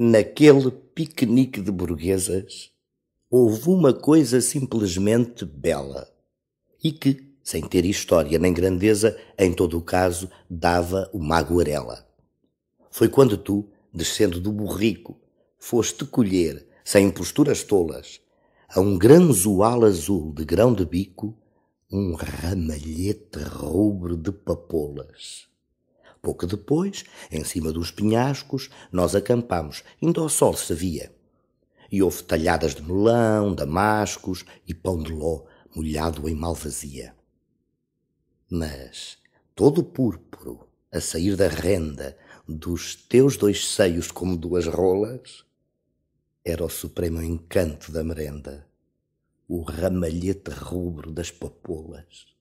Naquele piquenique de burguesas houve uma coisa simplesmente bela e que, sem ter história nem grandeza, em todo o caso, dava uma aguarela. Foi quando tu, descendo do burrico, foste colher, sem posturas tolas, a um granzoal azul de grão de bico, um ramalhete rubro de papolas. Pouco depois, em cima dos penhascos, nós acampamos, indo ao sol se havia. E houve talhadas de melão, damascos e pão de ló molhado em malvazia. Mas todo púrpuro a sair da renda dos teus dois seios como duas rolas era o supremo encanto da merenda, o ramalhete rubro das papoulas.